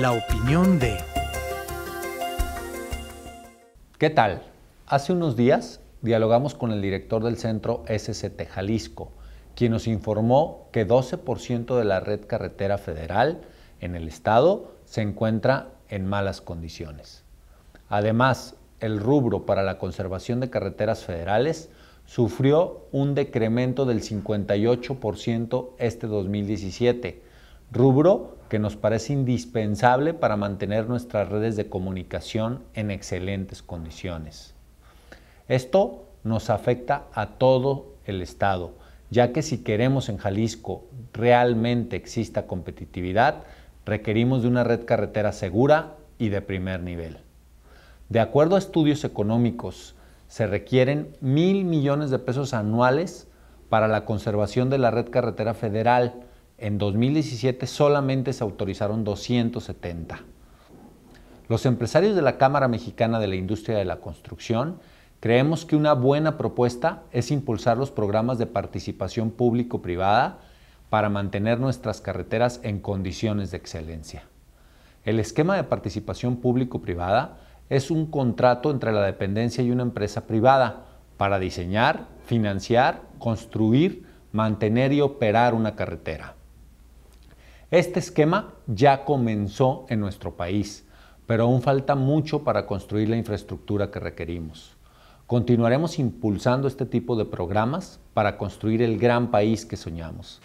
La opinión de... ¿Qué tal? Hace unos días dialogamos con el director del centro SCT Jalisco, quien nos informó que 12% de la red carretera federal en el estado se encuentra en malas condiciones. Además, el rubro para la conservación de carreteras federales sufrió un decremento del 58% este 2017 rubro que nos parece indispensable para mantener nuestras redes de comunicación en excelentes condiciones. Esto nos afecta a todo el Estado, ya que si queremos en Jalisco realmente exista competitividad, requerimos de una red carretera segura y de primer nivel. De acuerdo a estudios económicos, se requieren mil millones de pesos anuales para la conservación de la red carretera federal, en 2017 solamente se autorizaron 270. Los empresarios de la Cámara Mexicana de la Industria de la Construcción creemos que una buena propuesta es impulsar los programas de participación público-privada para mantener nuestras carreteras en condiciones de excelencia. El esquema de participación público-privada es un contrato entre la dependencia y una empresa privada para diseñar, financiar, construir, mantener y operar una carretera. Este esquema ya comenzó en nuestro país, pero aún falta mucho para construir la infraestructura que requerimos. Continuaremos impulsando este tipo de programas para construir el gran país que soñamos.